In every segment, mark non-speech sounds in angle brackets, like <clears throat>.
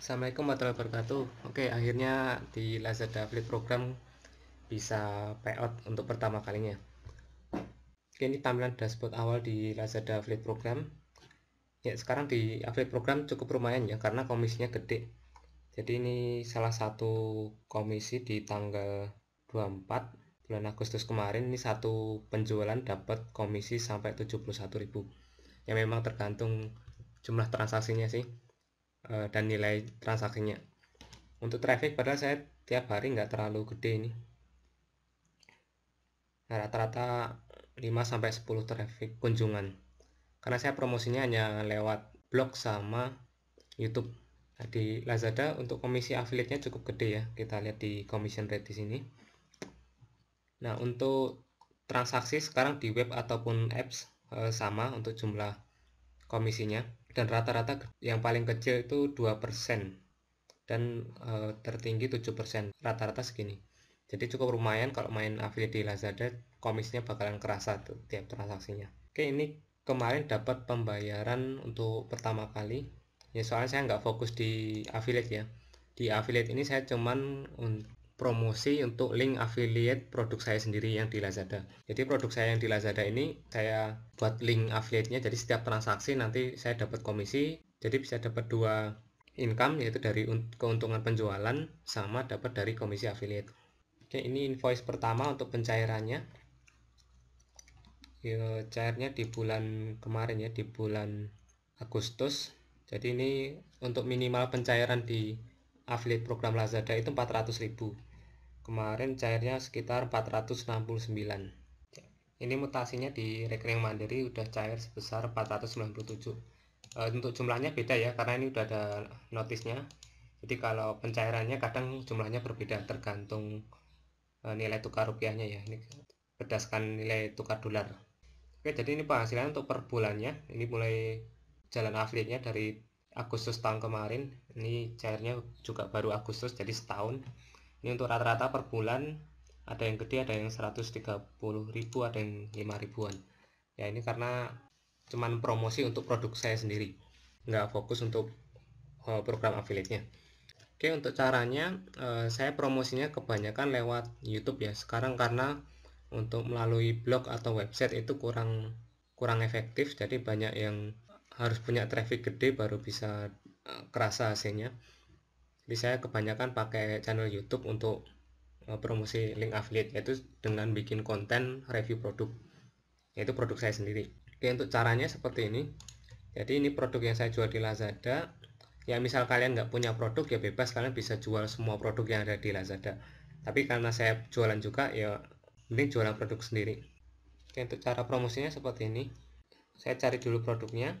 Assalamualaikum warahmatullahi wabarakatuh Oke akhirnya di Lazada Affiliate Program bisa payout untuk pertama kalinya Oke ini tampilan dashboard awal di Lazada Affiliate Program Ya sekarang di Affiliate Program cukup lumayan ya karena komisinya gede Jadi ini salah satu komisi di tanggal 24 bulan Agustus kemarin ini satu penjualan dapat komisi sampai 71.000 Yang memang tergantung jumlah transaksinya sih Eh, dan nilai transaksinya untuk traffic padahal saya tiap hari nggak terlalu gede ini nah, rata-rata 5-10 traffic kunjungan karena saya promosinya hanya lewat blog sama YouTube nah, di Lazada untuk komisi affiliate-nya cukup gede ya kita lihat di commission rate di sini nah untuk transaksi sekarang di web ataupun apps eh, sama untuk jumlah komisinya dan rata-rata yang paling kecil itu 2% dan e, tertinggi 7% rata-rata segini jadi cukup lumayan kalau main affiliate di Lazada komisinya bakalan kerasa tuh tiap transaksinya oke ini kemarin dapat pembayaran untuk pertama kali ya soalnya saya nggak fokus di affiliate ya di affiliate ini saya cuman promosi untuk link affiliate produk saya sendiri yang di Lazada. Jadi produk saya yang di Lazada ini saya buat link affiliate-nya jadi setiap transaksi nanti saya dapat komisi. Jadi bisa dapat dua income yaitu dari keuntungan penjualan sama dapat dari komisi affiliate. Oke, ini invoice pertama untuk pencairannya. Ya, cairnya di bulan kemarin ya, di bulan Agustus. Jadi ini untuk minimal pencairan di affiliate program Lazada itu 400.000 kemarin cairnya sekitar 469 ini mutasinya di rekening mandiri udah cair sebesar 497 e, eh, untuk jumlahnya beda ya karena ini udah ada notisnya jadi kalau pencairannya kadang jumlahnya berbeda tergantung e, nilai tukar rupiahnya ya ini berdasarkan nilai tukar dolar oke jadi ini penghasilan untuk per bulannya ini mulai jalan afiliatnya dari Agustus tahun kemarin ini cairnya juga baru Agustus jadi setahun ini untuk rata-rata per bulan ada yang gede ada yang 130 ribu ada yang 5 ribuan ya ini karena cuman promosi untuk produk saya sendiri nggak fokus untuk eh, program affiliate-nya oke untuk caranya eh, saya promosinya kebanyakan lewat YouTube ya sekarang karena untuk melalui blog atau website itu kurang kurang efektif jadi banyak yang harus punya traffic gede baru bisa eh, kerasa hasilnya jadi saya kebanyakan pakai channel YouTube untuk eh, promosi link affiliate yaitu dengan bikin konten review produk yaitu produk saya sendiri oke untuk caranya seperti ini jadi ini produk yang saya jual di Lazada ya misal kalian nggak punya produk ya bebas kalian bisa jual semua produk yang ada di Lazada tapi karena saya jualan juga ya mending jualan produk sendiri oke untuk cara promosinya seperti ini saya cari dulu produknya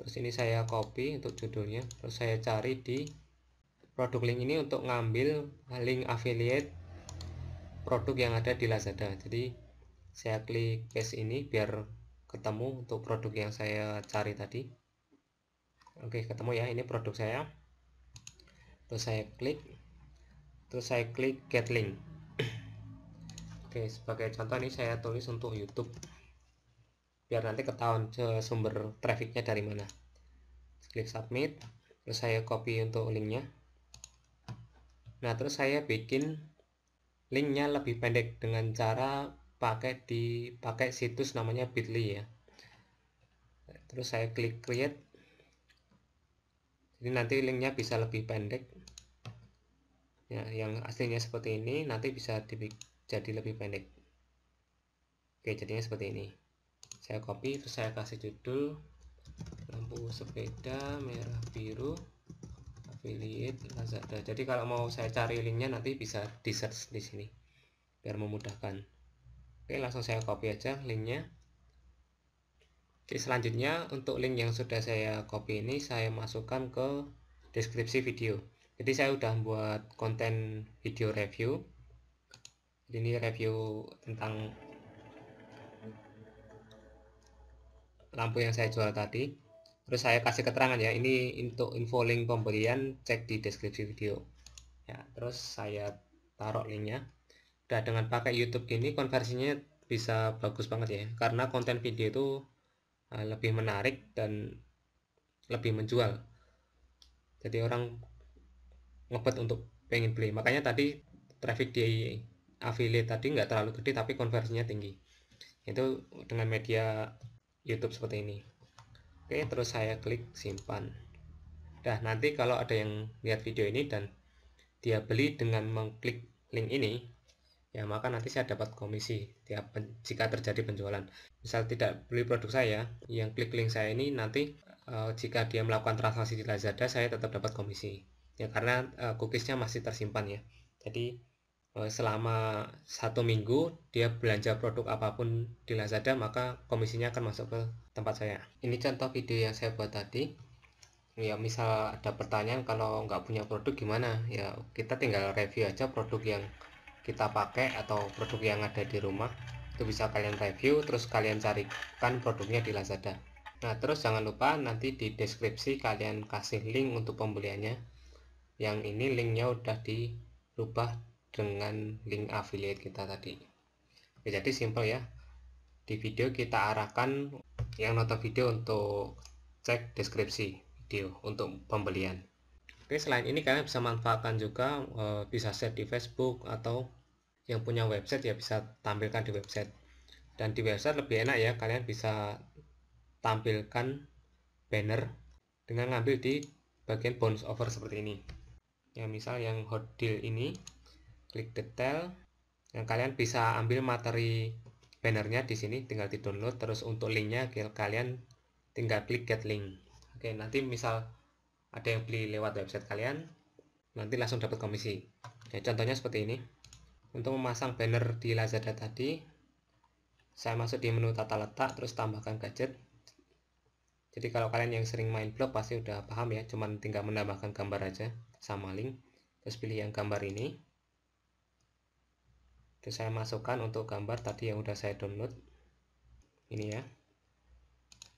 terus ini saya copy untuk judulnya terus saya cari di produk link ini untuk ngambil link affiliate produk yang ada di Lazada jadi saya klik paste ini biar ketemu untuk produk yang saya cari tadi oke ketemu ya ini produk saya terus saya klik terus saya klik get link <clears throat> oke sebagai contoh ini saya tulis untuk YouTube biar nanti ketahuan sumber trafficnya dari mana klik submit terus saya copy untuk linknya Nah, terus saya bikin linknya lebih pendek dengan cara pakai di pakai situs namanya Bitly ya. Terus saya klik create. Jadi nanti linknya bisa lebih pendek. Ya, yang aslinya seperti ini nanti bisa jadi lebih pendek. Oke, jadinya seperti ini. Saya copy terus saya kasih judul lampu sepeda merah biru affiliate Lazada. Jadi kalau mau saya cari linknya nanti bisa di search di sini biar memudahkan. Oke, langsung saya copy aja linknya. Oke, selanjutnya untuk link yang sudah saya copy ini saya masukkan ke deskripsi video. Jadi saya udah buat konten video review. ini review tentang lampu yang saya jual tadi terus saya kasih keterangan ya ini untuk info link pembelian cek di deskripsi video ya terus saya taruh linknya udah dengan pakai YouTube gini konversinya bisa bagus banget ya karena konten video itu eh, lebih menarik dan lebih menjual jadi orang ngebet untuk pengen beli makanya tadi traffic di affiliate tadi nggak terlalu gede tapi konversinya tinggi itu dengan media YouTube seperti ini Oke, terus saya klik simpan. Nah, nanti kalau ada yang lihat video ini dan dia beli dengan mengklik link ini, ya maka nanti saya dapat komisi tiap jika terjadi penjualan. Misal tidak beli produk saya, yang klik link saya ini nanti e, jika dia melakukan transaksi di Lazada, saya tetap dapat komisi. Ya karena e, cookiesnya masih tersimpan ya. Jadi Eh, selama satu minggu dia belanja produk apapun di Lazada maka komisinya akan masuk ke tempat saya ini contoh video yang saya buat tadi ya misal ada pertanyaan kalau nggak punya produk gimana ya kita tinggal review aja produk yang kita pakai atau produk yang ada di rumah itu bisa kalian review terus kalian carikan produknya di Lazada nah terus jangan lupa nanti di deskripsi kalian kasih link untuk pembeliannya yang ini linknya udah dirubah dengan link affiliate kita tadi ya, jadi simple ya di video kita arahkan yang nonton video untuk cek deskripsi video untuk pembelian oke selain ini kalian bisa manfaatkan juga e, bisa share di Facebook atau yang punya website ya bisa tampilkan di website dan di website lebih enak ya kalian bisa tampilkan banner dengan ngambil di bagian bonus offer seperti ini ya misal yang hot deal ini klik detail yang kalian bisa ambil materi bannernya di sini tinggal di download terus untuk linknya kalian tinggal klik get link oke nanti misal ada yang beli lewat website kalian nanti langsung dapat komisi ya, contohnya seperti ini untuk memasang banner di Lazada tadi saya masuk di menu tata letak terus tambahkan gadget jadi kalau kalian yang sering main blog pasti udah paham ya cuman tinggal menambahkan gambar aja sama link terus pilih yang gambar ini itu saya masukkan untuk gambar tadi yang udah saya download ini ya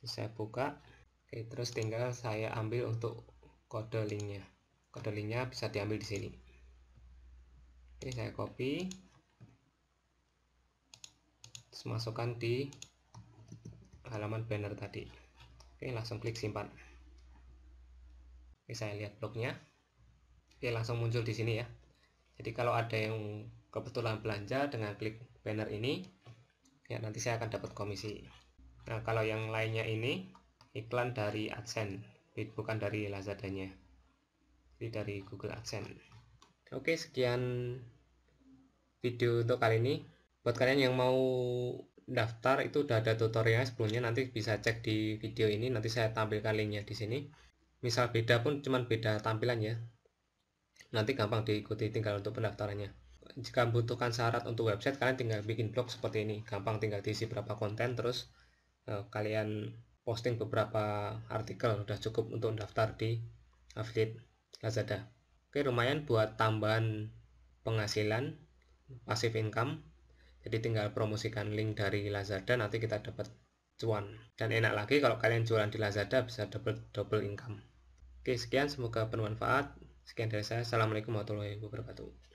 saya buka Oke, terus tinggal saya ambil untuk kode linknya kode linknya bisa diambil di sini Oke, saya copy terus masukkan di halaman banner tadi Oke langsung klik simpan Oke saya lihat blognya Oke langsung muncul di sini ya jadi kalau ada yang kebetulan belanja dengan klik banner ini ya nanti saya akan dapat komisi nah kalau yang lainnya ini iklan dari AdSense bukan dari Lazadanya jadi dari Google AdSense oke sekian video untuk kali ini buat kalian yang mau daftar itu udah ada tutorialnya sebelumnya nanti bisa cek di video ini nanti saya tampilkan linknya di sini misal beda pun cuman beda tampilannya nanti gampang diikuti tinggal untuk pendaftarannya jika membutuhkan syarat untuk website kalian tinggal bikin blog seperti ini gampang tinggal diisi berapa konten terus eh, kalian posting beberapa artikel sudah cukup untuk daftar di affiliate Lazada oke lumayan buat tambahan penghasilan passive income jadi tinggal promosikan link dari Lazada nanti kita dapat cuan dan enak lagi kalau kalian jualan di Lazada bisa double double income oke sekian semoga bermanfaat sekian dari saya assalamualaikum warahmatullahi wabarakatuh